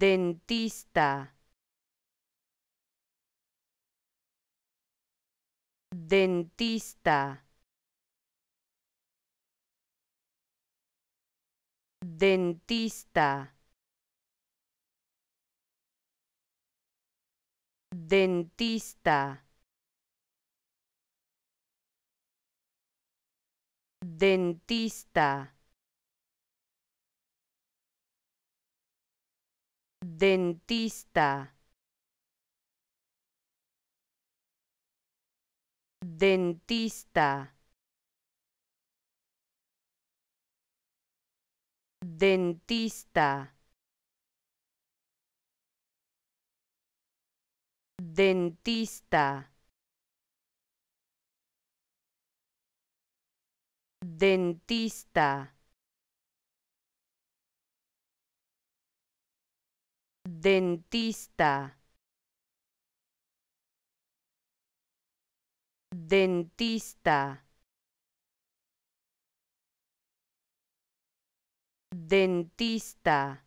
dentista dentista dentista dentista dentista dentista dentista dentista dentista dentista dentista, dentista, dentista.